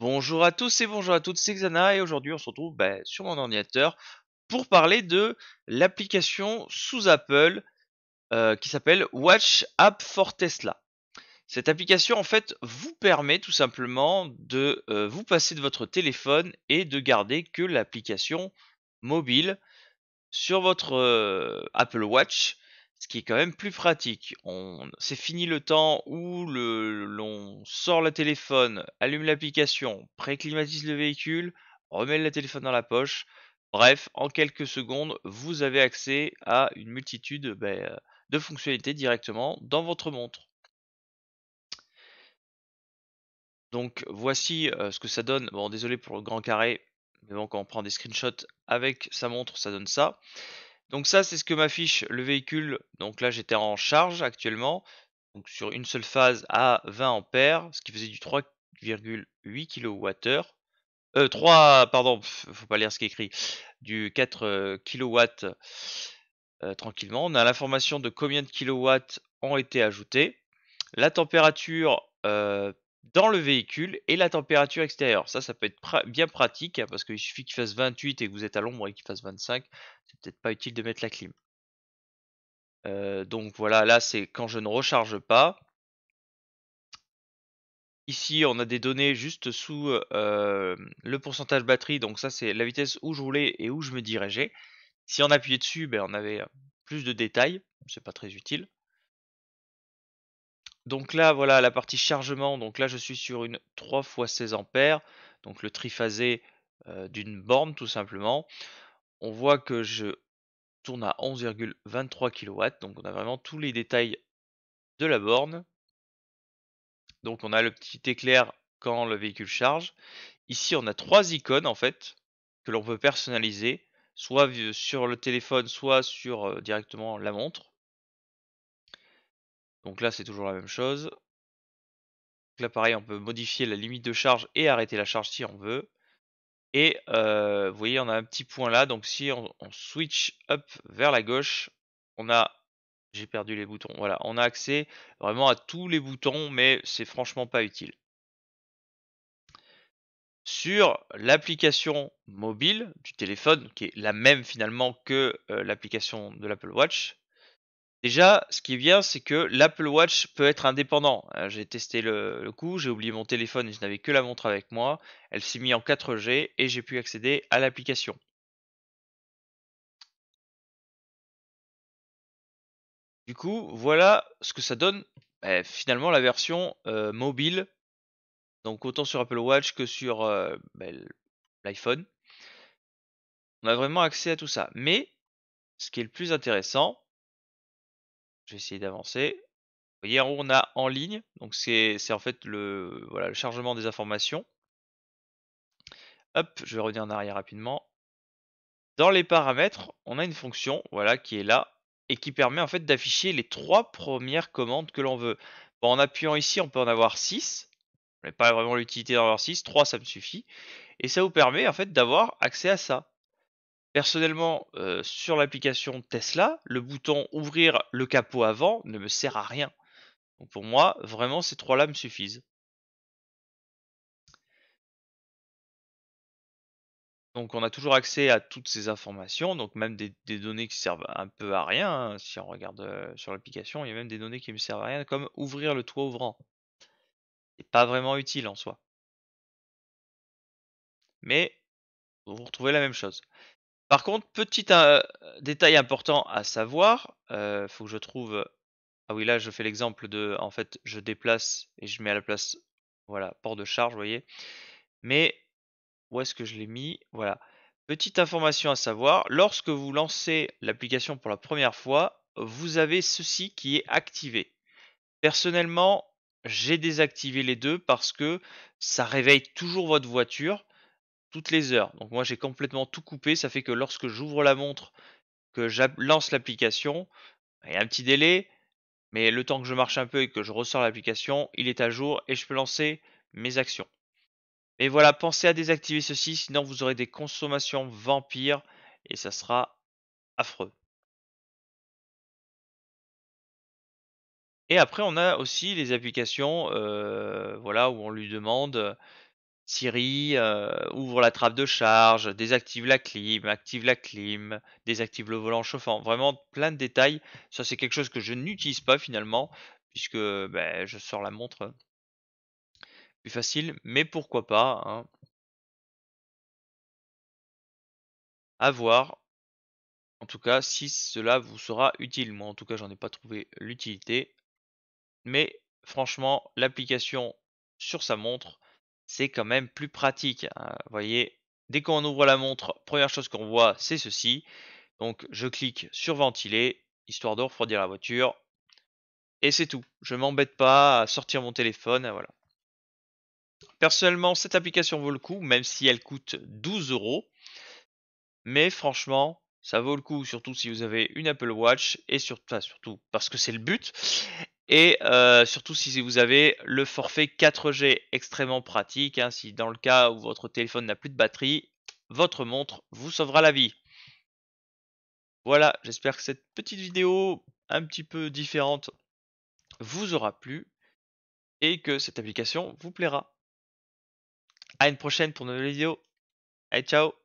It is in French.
Bonjour à tous et bonjour à toutes, c'est Xana et aujourd'hui on se retrouve bah, sur mon ordinateur pour parler de l'application sous Apple euh, qui s'appelle Watch App for Tesla. Cette application en fait vous permet tout simplement de euh, vous passer de votre téléphone et de garder que l'application mobile sur votre euh, Apple Watch ce qui est quand même plus pratique. c'est fini le temps où l'on sort le téléphone, allume l'application, préclimatise le véhicule, remet le téléphone dans la poche. Bref, en quelques secondes, vous avez accès à une multitude ben, euh, de fonctionnalités directement dans votre montre. Donc voici euh, ce que ça donne. Bon, désolé pour le grand carré, mais bon, quand on prend des screenshots avec sa montre, ça donne ça. Donc ça, c'est ce que m'affiche le véhicule. Donc là, j'étais en charge actuellement, donc sur une seule phase à 20 ampères, ce qui faisait du 3,8 kWh. Euh, 3, pardon, faut pas lire ce qui est écrit, du 4 euh, kW euh, tranquillement. On a l'information de combien de kilowatts ont été ajoutés. La température euh, dans le véhicule et la température extérieure. Ça, ça peut être bien pratique hein, parce qu'il suffit qu'il fasse 28 et que vous êtes à l'ombre et qu'il fasse 25. C'est peut-être pas utile de mettre la clim. Euh, donc voilà, là c'est quand je ne recharge pas. Ici, on a des données juste sous euh, le pourcentage batterie. Donc ça, c'est la vitesse où je voulais et où je me dirigeais. Si on appuyait dessus, ben, on avait euh, plus de détails. C'est pas très utile. Donc là, voilà la partie chargement. Donc là, je suis sur une 3 x 16 ampères, donc le triphasé euh, d'une borne tout simplement. On voit que je tourne à 11,23 kW. Donc on a vraiment tous les détails de la borne. Donc on a le petit éclair quand le véhicule charge. Ici, on a trois icônes en fait que l'on peut personnaliser, soit sur le téléphone, soit sur euh, directement la montre. Donc là, c'est toujours la même chose. Donc là, pareil, on peut modifier la limite de charge et arrêter la charge si on veut. Et euh, vous voyez, on a un petit point là. Donc si on, switch up vers la gauche, on a... J'ai perdu les boutons. Voilà, on a accès vraiment à tous les boutons, mais c'est franchement pas utile. Sur l'application mobile du téléphone, qui est la même finalement que euh, l'application de l'Apple Watch, Déjà, ce qui est bien, c'est que l'Apple Watch peut être indépendant. Euh, j'ai testé le, coup, j'ai oublié mon téléphone et je n'avais que la montre avec moi. Elle s'est mise en 4G et j'ai pu accéder à l'application. Du coup, voilà ce que ça donne bah, finalement la version euh, mobile, donc autant sur Apple Watch que sur euh, bah, l'iPhone. On a vraiment accès à tout ça. Mais ce qui est le plus intéressant, je vais essayer d'avancer. Hier, on a en ligne, donc c'est en fait le, voilà, le chargement des informations. Hop, je vais revenir en arrière rapidement. Dans les paramètres, on a une fonction voilà, qui est là et qui permet en fait d'afficher les trois premières commandes que l'on veut. Bon, en appuyant ici, on peut en avoir six Mais pas vraiment l'utilité d'en avoir 6. trois ça me suffit. Et ça vous permet en fait d'avoir accès à ça. Personnellement, euh, sur l'application Tesla, le bouton ouvrir le capot avant ne me sert à rien. Donc pour moi, vraiment, ces trois-là me suffisent. Donc on a toujours accès à toutes ces informations, donc même des, données qui servent un peu à rien. Hein. Si on regarde euh, sur l'application, il y a même des données qui ne me servent à rien, comme ouvrir le toit ouvrant. n'est pas vraiment utile en soi. Mais vous retrouvez la même chose. Par contre, petit euh, détail important à savoir, il euh, faut que je trouve. Ah oui, là, je fais l'exemple de. En fait, je déplace et je mets à la place. Voilà, port de charge, vous voyez. Mais où est-ce que je l'ai mis Voilà. Petite information à savoir, lorsque vous lancez l'application pour la première fois, vous avez ceci qui est activé. Personnellement, j'ai désactivé les deux parce que ça réveille toujours votre voiture toutes les heures. Donc moi j'ai complètement tout coupé, ça fait que lorsque j'ouvre la montre, que je lance l'application, bah, il y a un petit délai, mais le temps que je marche un peu et que je ressors l'application, il est à jour et je peux lancer mes actions. Mais voilà, pensez à désactiver ceci, sinon vous aurez des consommations vampires et ça sera affreux. Et après, on a aussi les applications euh, voilà, où on lui demande Siri, euh, ouvre la trappe de charge, désactive la clim, active la clim, désactive le volant chauffant. Vraiment plein de détails. Ça, c'est quelque chose que je n'utilise pas finalement, puisque ben, je sors la montre plus facile, mais pourquoi pas. Hein. À voir. En tout cas, si cela vous sera utile. Moi, en tout cas, j'en ai pas trouvé l'utilité. Mais franchement, l'application sur sa montre, c'est quand même plus pratique. Hein. Vous voyez, dès qu'on ouvre la montre, première chose qu'on voit, c'est ceci. Donc je clique sur ventiler, histoire de refroidir la voiture. Et c'est tout. Je m'embête pas à sortir mon téléphone, voilà. Personnellement, cette application vaut le coup, même si elle coûte 12 euros. Mais franchement, ça vaut le coup, surtout si vous avez une Apple Watch, et surtout parce que c'est le but, et euh, surtout si vous avez le forfait 4G extrêmement pratique, hein, si dans le cas où votre téléphone n'a plus de batterie, votre montre vous sauvera la vie. Voilà, j'espère que cette petite vidéo un petit peu différente vous aura plu et que cette application vous plaira. À une prochaine pour une nouvelle vidéo. Allez, ciao